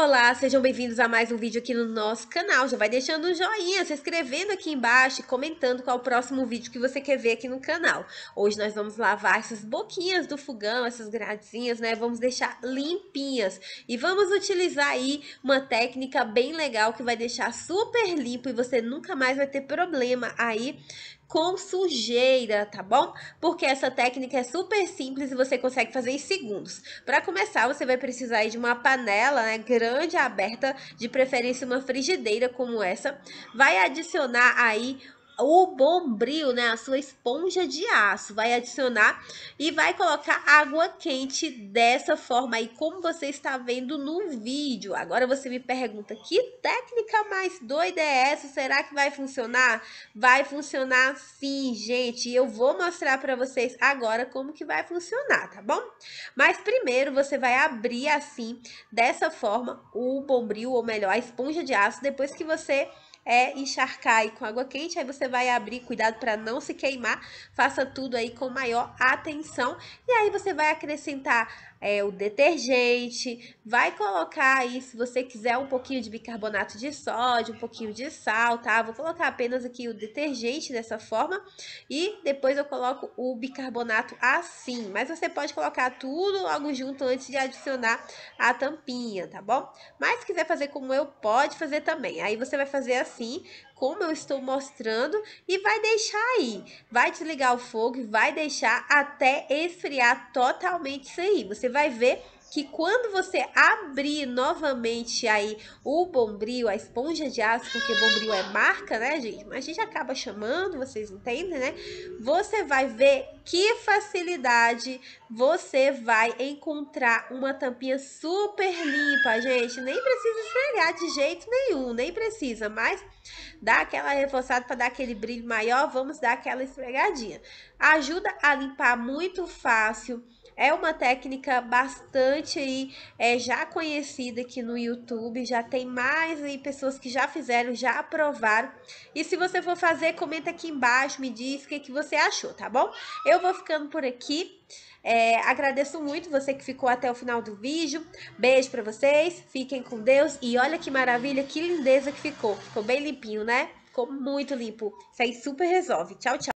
Olá, sejam bem-vindos a mais um vídeo aqui no nosso canal. Já vai deixando um joinha, se inscrevendo aqui embaixo e comentando qual o próximo vídeo que você quer ver aqui no canal. Hoje nós vamos lavar essas boquinhas do fogão, essas gradezinhas, né? Vamos deixar limpinhas. E vamos utilizar aí uma técnica bem legal que vai deixar super limpo e você nunca mais vai ter problema aí com sujeira, tá bom? Porque essa técnica é super simples e você consegue fazer em segundos. Para começar, você vai precisar de uma panela, né, grande grande aberta, de preferência uma frigideira como essa, vai adicionar aí o bombril, né, a sua esponja de aço, vai adicionar e vai colocar água quente dessa forma aí, como você está vendo no vídeo. Agora você me pergunta, que técnica mais doida é essa? Será que vai funcionar? Vai funcionar sim, gente. Eu vou mostrar para vocês agora como que vai funcionar, tá bom? Mas primeiro você vai abrir assim, dessa forma, o bombril, ou melhor, a esponja de aço, depois que você é encharcar aí com água quente, aí você vai abrir, cuidado para não se queimar, faça tudo aí com maior atenção, e aí você vai acrescentar é, o detergente, vai colocar aí, se você quiser, um pouquinho de bicarbonato de sódio, um pouquinho de sal, tá? Vou colocar apenas aqui o detergente dessa forma e depois eu coloco o bicarbonato assim, mas você pode colocar tudo logo junto antes de adicionar a tampinha, tá bom? Mas se quiser fazer como eu, pode fazer também. Aí você vai fazer assim assim, como eu estou mostrando, e vai deixar aí. Vai desligar o fogo e vai deixar até esfriar totalmente isso aí. Você vai ver que quando você abrir novamente aí o bombril, a esponja de aço, porque bombril é marca, né, gente? Mas a gente acaba chamando, vocês entendem, né? Você vai ver que facilidade você vai encontrar uma tampinha super limpa, gente. Nem precisa esfregar de jeito nenhum, nem precisa, mas dá aquela reforçada para dar aquele brilho maior, vamos dar aquela esfregadinha. Ajuda a limpar muito fácil é uma técnica bastante aí, é, já conhecida aqui no YouTube, já tem mais aí pessoas que já fizeram, já aprovaram. E se você for fazer, comenta aqui embaixo, me diz o que, que você achou, tá bom? Eu vou ficando por aqui. É, agradeço muito você que ficou até o final do vídeo. Beijo para vocês, fiquem com Deus. E olha que maravilha, que lindeza que ficou. Ficou bem limpinho, né? Ficou muito limpo. Isso aí super resolve. Tchau, tchau.